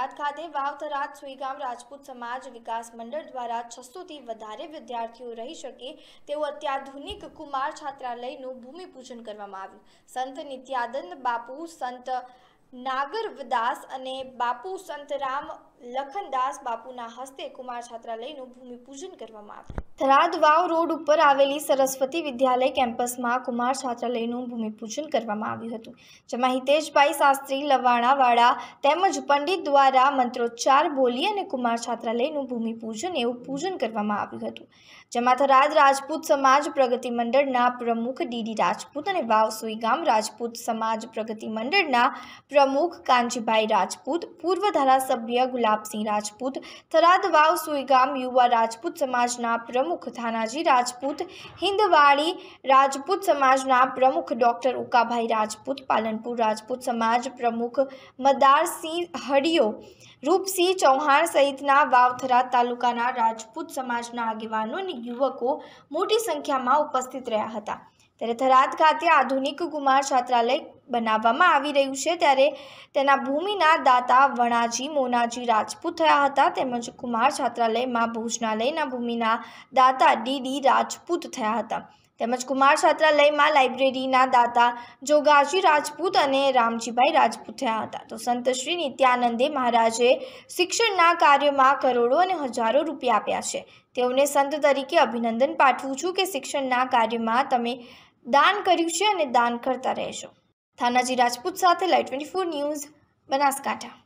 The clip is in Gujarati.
થરાદ ખાતે વાવ થરાદ સુઈગામ રાજપૂત સમાજ વિકાસ મંડળ દ્વારા થી વધારે વિદ્યાર્થીઓ રહી શકે તેવું અત્યાધુનિક કુમાર છાત્રાલયનું ભૂમિપૂજન કરવામાં આવ્યું સંત નિત્યાનંદ બાપુ સંત નાગરવદાસ અને બાપુ સંતરામ લખનદાસ બાપુના હસ્તે કુમાર છાત્રાલયનું ભૂમિપૂજન કરવામાં આવ્યું થરાદ વાવ રોડ ઉપર આવેલી સરસ્વતી વિદ્યાલય કેમ્પસમાં કુમાર છાત્રાલયનું ભૂમિપૂજન કરવામાં આવ્યું હતું જેમાં હિતેશભાઈ શાસ્ત્રી લવાણાવાળા તેમજ પંડિત દ્વારા મંત્રોચ્ચાર બોલી અને કુમાર છાત્રાલયનું ભૂમિપૂજન એવું પૂજન કરવામાં આવ્યું હતું જેમાં થરાદ રાજપૂત સમાજ પ્રગતિ મંડળના પ્રમુખ ડીડી રાજપૂત અને વાવસુઈ ગામ રાજપૂત સમાજ પ્રગતિ મંડળના પ્રમુખ કાનજીભાઈ રાજપૂત પૂર્વ ધારાસભ્ય ગુલાબસિંહ રાજપૂત થરાદ વાવ સુઈગામ યુવા રાજપૂત સમાજના પ્રમુખ થાનાજી રાજપૂત હિન્દવાડી રાજપૂત સમાજના પ્રમુખ ડૉક્ટર ઉકાભાઈ રાજપૂત પાલનપુર રાજપૂત સમાજ પ્રમુખ મદારસિંહ હડિયો રૂપસિંહ ચૌહાણ સહિતના વાવ થરાદ તાલુકાના રાજપૂત સમાજના આગેવાનો અને યુવકો મોટી સંખ્યામાં ઉપસ્થિત રહ્યા હતા ત્યારે થરાદ ખાતે આધુનિક કુમાર છાત્રાલય બનાવવામાં આવી રહ્યું છે ત્યારે તેના ભૂમિના દાતા વણાજી મોનાજી રાજપૂત થયા હતા તેમજ કુમાર છાત્રાલયમાં ભોજનાલયના ભૂમિના દાતા ડી ડી રાજપૂત થયા હતા તેમજ કુમાર છાત્રાલયમાં લાઇબ્રેરીના દાતા જોગાજી રાજપૂત અને રામજીભાઈ રાજપૂત થયા હતા તો સંત શ્રી નિત્યાનંદે મહારાજે શિક્ષણના કાર્યમાં કરોડો અને હજારો રૂપિયા આપ્યા છે તેઓને સંત તરીકે અભિનંદન પાઠવું છું કે શિક્ષણના કાર્યમાં તમે દાન કર્યું છે અને દાન કરતા રહેશો થાનાજી રાજપૂત સાથે live twenty four news Banaskantha